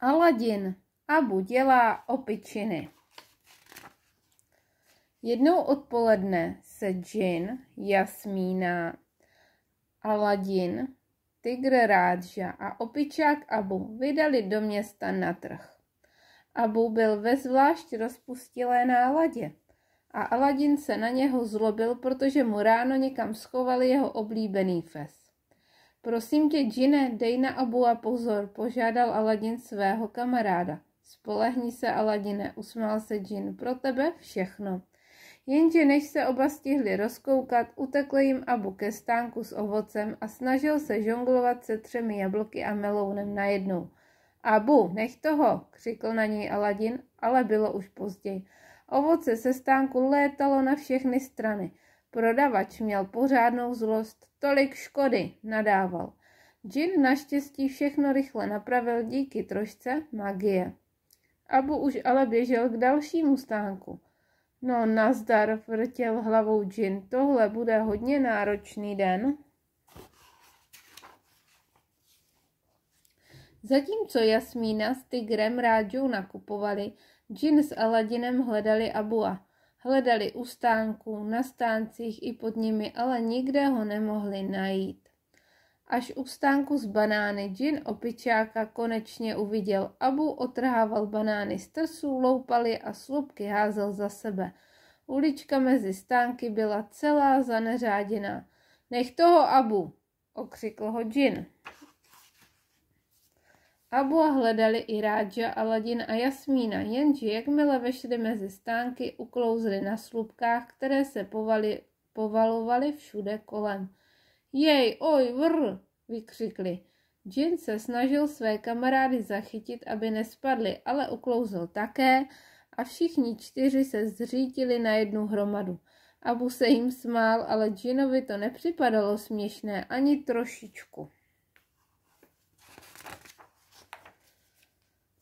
Aladin Abu dělá opičiny. Jednou odpoledne se džin, jasmína, Aladin, tygr Rádža a opičák Abu vydali do města na trh. Abu byl ve zvlášť rozpustilé náladě a Aladin se na něho zlobil, protože mu ráno někam schovali jeho oblíbený fest. Prosím tě, Džine, dej na Abula pozor, požádal Aladin svého kamaráda. Spolehni se, Aladine, usmál se Džin, pro tebe všechno. Jenže než se oba stihli rozkoukat, utekl jim Abu ke stánku s ovocem a snažil se žonglovat se třemi jablky a melounem najednou. Abu, nech toho, křikl na něj Aladin, ale bylo už později. Ovoce se stánku létalo na všechny strany. Prodavač měl pořádnou zlost, tolik škody, nadával. Jin naštěstí všechno rychle napravil díky trošce magie. Abu už ale běžel k dalšímu stánku. No nazdar, vrtěl hlavou Jin, tohle bude hodně náročný den. Zatímco Jasmína s Tigrem Ráďou nakupovali, Jin s Aladinem hledali Abua. Hledali u stánku, na stáncích i pod nimi, ale nikde ho nemohli najít. Až u stánku z banány džin opičáka konečně uviděl Abu, otrhával banány z trsů, loupal je a slupky házel za sebe. Ulička mezi stánky byla celá zaneřáděná. Nech toho, Abu, okřikl ho džin. Abu hledali i Rádža, Aladin a Jasmína, jenže jakmile vešli mezi stánky, uklouzli na slupkách, které se povali, povalovaly všude kolem. Jej, oj, vr, vykřikli. Jin se snažil své kamarády zachytit, aby nespadli, ale uklouzl také a všichni čtyři se zřítili na jednu hromadu. Abu se jim smál, ale Jinovi to nepřipadalo směšné ani trošičku.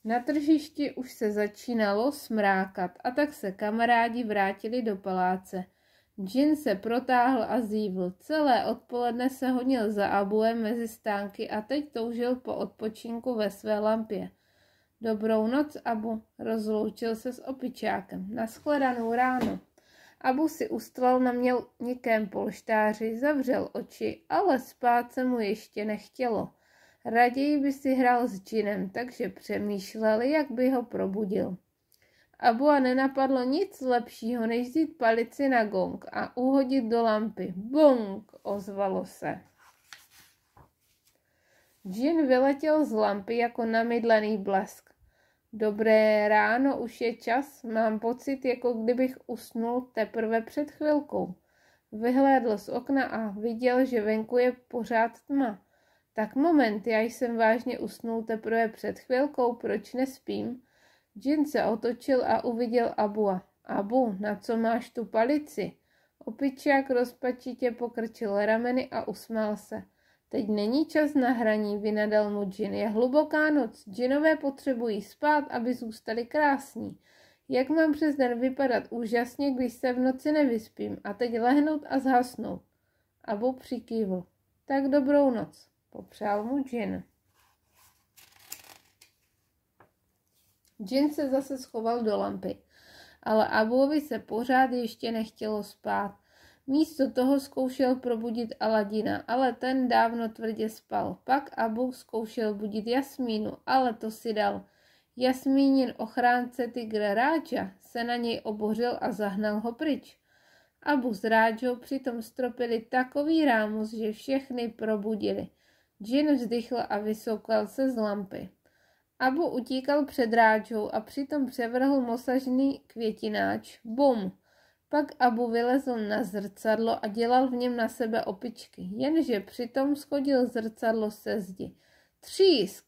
Na tržišti už se začínalo smrákat a tak se kamarádi vrátili do paláce. Jin se protáhl a zívl. Celé odpoledne se honil za abuem mezi stánky a teď toužil po odpočinku ve své lampě. Dobrou noc, Abu. Rozloučil se s opičákem. Naschledanou ráno. Abu si ustlal na mělkém polštáři, zavřel oči, ale spát se mu ještě nechtělo. Raději by si hrál s džinem, takže přemýšleli, jak by ho probudil. Abu a nenapadlo nic lepšího, než vzít palici na gong a uhodit do lampy. Bong! ozvalo se. Džin vyletěl z lampy jako namydlený blesk. Dobré ráno, už je čas, mám pocit, jako kdybych usnul teprve před chvilkou. Vyhlédl z okna a viděl, že venku je pořád tma. Tak moment, já jsem vážně usnul teprve před chvilkou, proč nespím? Jin se otočil a uviděl Abua. Abu, na co máš tu palici? Opičák rozpačitě pokrčil rameny a usmál se. Teď není čas na hraní, vynadal mu Jin. Je hluboká noc, Jinové potřebují spát, aby zůstali krásní. Jak mám přes den vypadat úžasně, když se v noci nevyspím a teď lehnout a zhasnout? Abu přikývl. Tak dobrou noc. Popřál mu džin. Džin se zase schoval do lampy, ale Abuovi se pořád ještě nechtělo spát. Místo toho zkoušel probudit Aladina, ale ten dávno tvrdě spal. Pak Abu zkoušel budit Jasmínu, ale to si dal. Jasmínin ochránce tygre Ráča se na něj obořil a zahnal ho pryč. Abu s Ráčou přitom stropili takový rámus, že všechny probudili. Jin vzdychl a vysoukal se z lampy. Abu utíkal před Ráčou a přitom převrhl mosažný květináč. Bum! Pak Abu vylezl na zrcadlo a dělal v něm na sebe opičky, jenže přitom schodil zrcadlo se zdi. Třísk!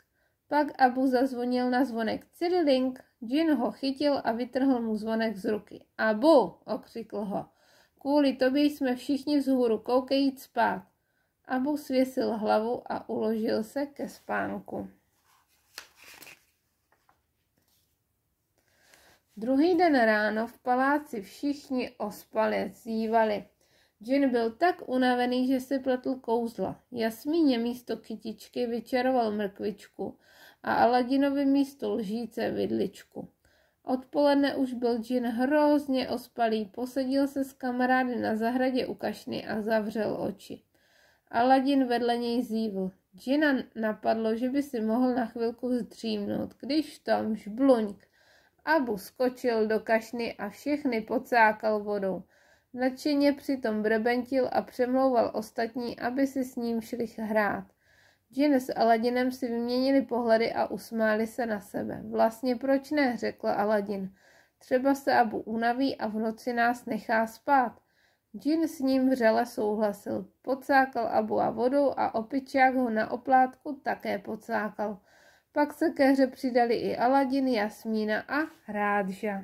Pak Abu zazvonil na zvonek Ciriling, Jin ho chytil a vytrhl mu zvonek z ruky. Abu! okřikl ho. Kvůli tobě jsme všichni vzhůru, koukej jít spát. Abu svěsil hlavu a uložil se ke spánku. Druhý den ráno v paláci všichni ospali, zívali. Jin byl tak unavený, že si pletl kouzla. Jasmíně místo kytičky vyčaroval mrkvičku a Aladinovi místo lžíce vidličku. Odpoledne už byl Jin hrozně ospalý, posadil se s kamarády na zahradě u kašny a zavřel oči. Aladin vedle něj zívl. Džina napadlo, že by si mohl na chvilku zdřímnout, když tam žbluňk. Abu skočil do kašny a všechny pocákal vodou. Nadšeně přitom brebentil a přemlouval ostatní, aby si s ním šli hrát. Džin s Aladinem si vyměnili pohledy a usmáli se na sebe. Vlastně proč ne, řekl Aladin. Třeba se Abu unaví a v noci nás nechá spát. Jin s ním vřele souhlasil. Pocákal a vodou a opičák ho na oplátku také pocákal. Pak se ke hře přidali i Aladin, Jasmína a Rádža.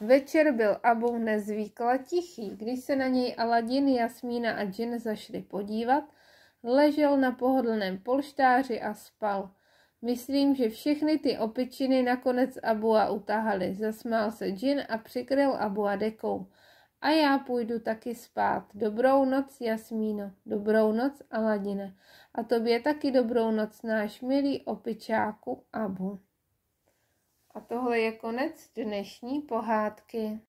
Večer byl Abu nezvykle tichý. Když se na něj Aladin, Jasmína a Jin zašli podívat, ležel na pohodlném polštáři a spal. Myslím, že všechny ty opičiny nakonec Abua utahali, zasmál se Jin a přikryl Abua dekou. A já půjdu taky spát. Dobrou noc, Jasmíno. Dobrou noc, Aladina. A tobě taky dobrou noc, náš milý opičáku Abu. A tohle je konec dnešní pohádky.